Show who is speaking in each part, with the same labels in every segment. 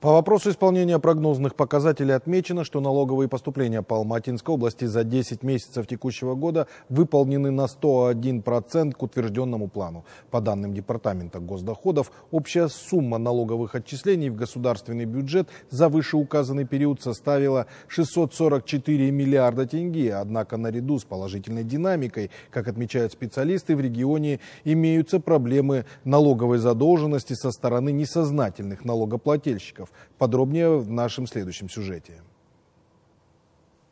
Speaker 1: По вопросу исполнения прогнозных показателей отмечено, что налоговые поступления по Алматинской области за 10 месяцев текущего года выполнены на 101% к утвержденному плану. По данным Департамента госдоходов, общая сумма налоговых отчислений в государственный бюджет за вышеуказанный период составила 644 миллиарда тенге. Однако наряду с положительной динамикой, как отмечают специалисты, в регионе имеются проблемы налоговой задолженности со стороны несознательных налогоплательщиков миллионов. Подробнее в нашем следующем сюжете.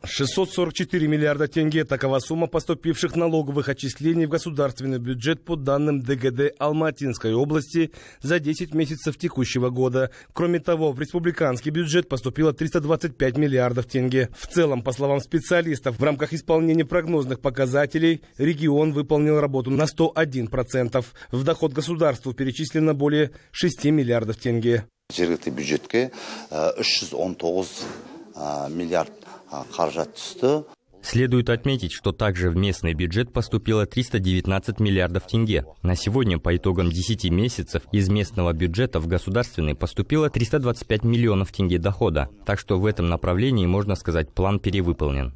Speaker 2: 644 миллиарда тенге – такова сумма поступивших налоговых отчислений в государственный бюджет по данным ДГД Алматинской области за 10 месяцев текущего года. Кроме того, в республиканский бюджет поступило 325 миллиардов тенге. В целом, по словам специалистов, в рамках исполнения прогнозных показателей регион выполнил работу на 101%. В доход государству перечислено более 6 миллиардов тенге жергілікті
Speaker 3: бюджетке 319 миллиард қаражат түсті
Speaker 4: Следует отметить, что также в местный бюджет поступило 319 миллиардов тенге. На сегодня, по итогам 10 месяцев, из местного бюджета в государственный поступило 325 миллионов тенге дохода. Так что в этом направлении, можно сказать, план перевыполнен.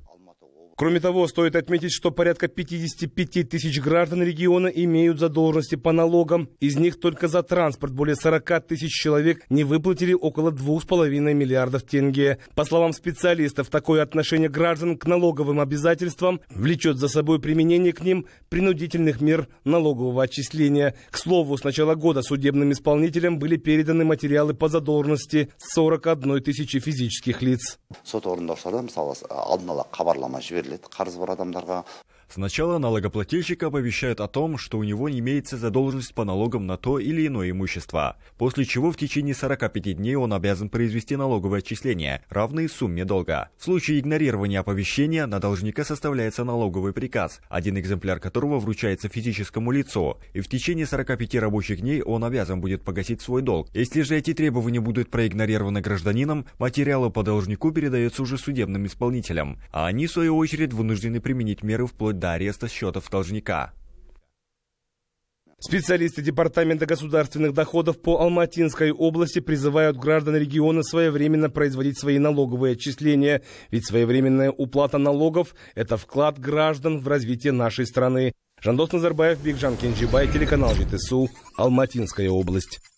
Speaker 2: Кроме того, стоит отметить, что порядка 55 тысяч граждан региона имеют задолженности по налогам. Из них только за транспорт более 40 тысяч человек не выплатили около 2,5 миллиардов тенге. По словам специалистов, такое отношение граждан к налоговым обязательствам влечет за собой применение к ним принудительных мер налогового отчисления. К слову, с начала года судебным исполнителям были переданы материалы по задолженности 41 тысячи физических лиц.
Speaker 3: сот орындаушылардан мысалы алдын ала хабарлама жіберіледі қарызы бар адамдарға Сначала налогоплательщика оповещают о том, что у него не имеется задолженность по налогам на то или иное имущество, после чего в течение 45 дней он обязан произвести налоговое отчисление, равные сумме долга. В случае игнорирования оповещения на должника составляется налоговый приказ, один экземпляр которого вручается физическому лицу, и в течение 45 рабочих дней он обязан будет погасить свой долг. Если же эти требования будут проигнорированы гражданином, материалы по должнику передаются уже судебным исполнителям, а они, в
Speaker 2: свою очередь, вынуждены применить меры вплоть до ареста счетов должника. Специалисты Департамента государственных доходов по Алматинской области призывают граждан региона своевременно производить свои налоговые отчисления, ведь своевременная уплата налогов – это вклад граждан в развитие нашей страны. Жандос Назарбаев, Бигжан Кенджибай, телеканал ЖТСУ, Алматинская область.